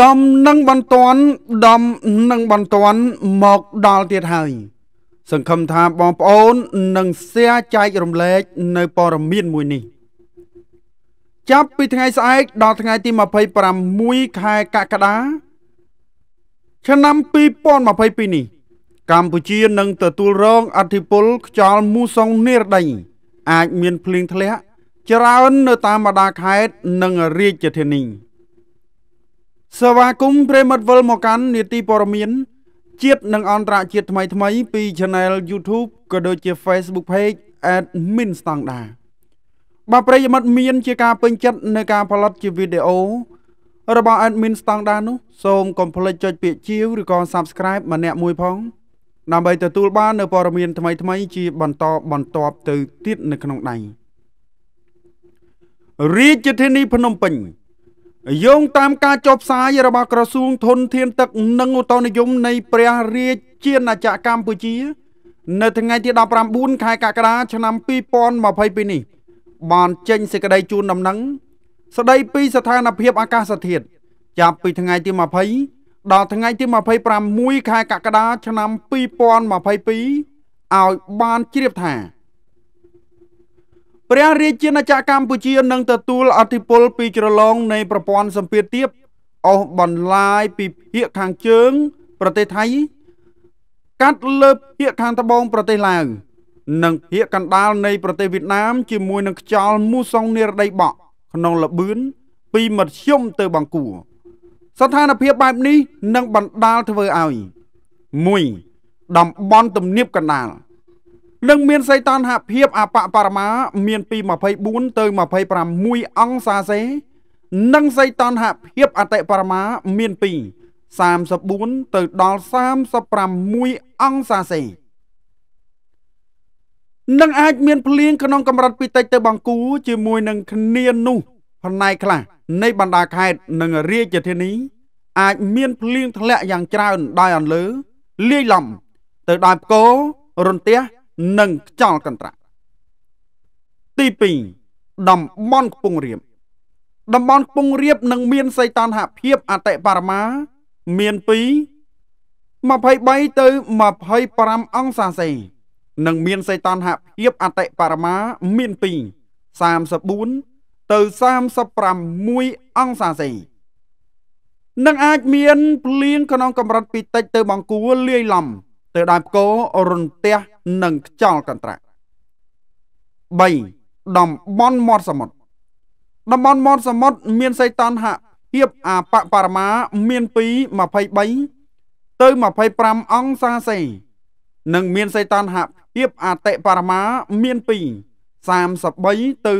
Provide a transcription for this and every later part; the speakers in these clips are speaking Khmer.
ដំនឹងបន្ទាន់ដំនឹងបន្ទាន់មកដល់ទៀតហើយសង្ឃឹមថាបងប្អូននឹងស៊ែចែករំលែកនៅព័ត៌មានមួយនេះ ចាប់ពីថ្ងៃស្អែកដល់ថ្ងៃទី26ខែកក្កដាឆ្នាំ2022នេះ កម្ពុជានឹងទទួលរងអធិពលខ្យល់មូសុងនិរដីអាចមានភ្លៀងធ្លាក់ច្រើននៅតាមបណ្ដាខេត្តនិងរាជធានី។ស្វាគមន៍ប្រិមិត្តវិលមកកាន់នីតិព័រមានជាតិនិងអន្តរជាតិថ្មីថ្មីពី Channel YouTube ក៏ដូចជា Facebook Page Admin ស្តង់ដាបាទប្រិយមិត្តមានជាការពេញចិត្តនៅការផលិតជាវីដេអូរបស់ Admin ស្តង់ដានោះសូមកុំភ្លេចចុចពាក្យជាវឬក៏ Subscribe ម្នាក់មួយផងដើម្បីទទួលបាននៅព័ត៌មានថ្មីថ្មីជាបន្តបន្តទៅទៀតនៅក្នុងដៃរាជធានីភ្នំពេញយោងតាមការចុះផ្សាយរបស់ក្រសួងធនធានទឹកនិងឧតនិយមនៃព្រះរាជាណាចក្រកម្ពុជានៅថ្ងៃទី19ខែកក្កដាឆ្នាំ2022នេះបានចេញសេចក្តីជូនដំណឹងស្តីពីស្ថានភាពអាកាសធាតុចាប់ពីថ្ងៃទី20ដល់ថ្ងៃទី26ខែកក្កដាឆ្នាំ2022ឲ្យបានជ្រាបថាព្រះរាជាណាចក្រកម្ពុជានឹងទទួលអធិបុលពីជ្រលងនៃប្រព័ន្ធសម្ពាធទាបអស់បន្លាយពីភាគខាងជើងប្រទេសថៃកាត់លើភាគខាងត្បូងប្រទេសឡាវនិងភាគកណ្ដាលនៃប្រទេសវៀតណាមជាមួយនឹងខ្យល់មូសុងនិរដីបក់ក្នុងលបឿនពីមធ្យមទៅបង្គួរស្ថានភាពបែបនេះនឹងបណ្ដាលធ្វើឲ្យ1តំបន់ទំនាបកណ្ដាល2និងមានសីតុណ្ហភាពអបបរមាមានពី24ទៅ26អង្សាសេនិងសីតុណ្ហភាពអតិបរមាមានពី34ទៅដល់36អង្សាសេនឹងអាចមានភ្លៀងក្នុងកម្រិតពីតិចទៅបង្គូជាមួយនឹងគ្នានោះផ្នែកខ្លះនៃបណ្ដាខេត្តនិងរាជធានីអាចមានភ្លៀងធ្លាក់យ៉ាងច្រើនដោយអន្លើលាយឡំទៅដល់ផ្គររន្ទះនិងខ្យល់កន្ត្រាក់ទី2តំបន់ខ្ពង់រាបតំបន់ខ្ពង់រាបនឹងមាន សីតុណ្ហភាពអតិបរមាមានពី23ទៅ25អង្សាសេនិងមាន សីតុណ្ហភាពអតិបរមាមានពី34ទៅ36អង្សាសេនឹងអាចមានភ្លៀងក្នុងកម្រិតពីតិចទៅបង្គួរលាយឡំទៅដើមគោរន្ទះនិងខ្យល់កន្ត្រាក់3តំបន់មាត់សមុទ្រតំបន់មាត់សមុទ្រមានសីតុណ្ហភាពអបបរមា មានពី23ទៅ25អង្សាសេនិងមានសីតុណ្ហភាពអតិបរមាមានពី33ទៅ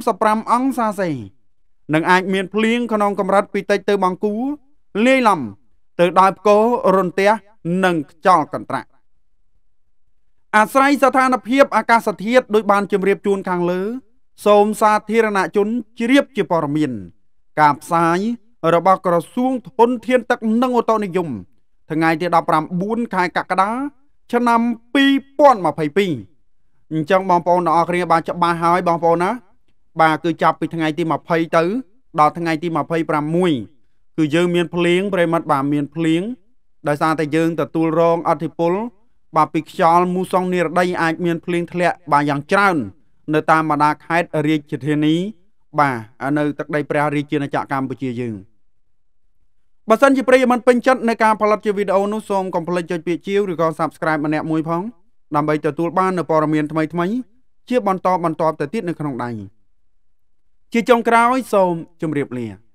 35អង្សាសេនឹងអាចមានភ្លៀងក្នុងកម្រិតពីតិចទៅបង្គួលាយឡំទៅដល់ផ្គររន្ទះនិងខ្យល់កន្ត្រាក់អាស្រ័យស្ថានភាពអាកាសធាតុដោយបានជម្រាបជូនខាងលើ សូមសាធារណជនជ្រាបជាព័ត៌មាន ការផ្សាយរបស់ក្រសួងធនធាន ទឹកនិងអូតូនិយមថ្ងៃទី19ខែកក្កដាឆ្នាំ2022អញ្ចឹងបងប្អូនទាំងអស់គ្នាបានច្បាស់ហើយបងប្អូនណាបាទគឺចាប់ពីថ្ងៃទី20ទៅ ដល់ថ្ងៃទី26គឺយើងមានភ្លៀងប្រិមត្តបាទមានភ្លៀងដោយសារតែយើងទទួលរងអធិពលបាទពីខ្យល់មូសុងនិរដីអាចមានភ្លៀងធ្លាក់បាទយ៉ាងច្រើននៅតាមបណ្ដាខេត្តរាជធានីបាទនៅទឹកដីព្រះរាជាណាចក្រកម្ពុជាយើងបើសិនជាប្រិយមិត្តពេញចិត្តនៃការផលិតជាវីដេអូនោះសូមកុំភ្លេចចុចពាក្យជាវឬក៏ Subscribe ម្នាក់មួយផង ដើម្បីទទួលបាននូវព័ត៌មានថ្មីៗជាបន្តបន្តទៅទៀតនៅក្នុងដៃជាចុងក្រោយសូមជម្រាបលា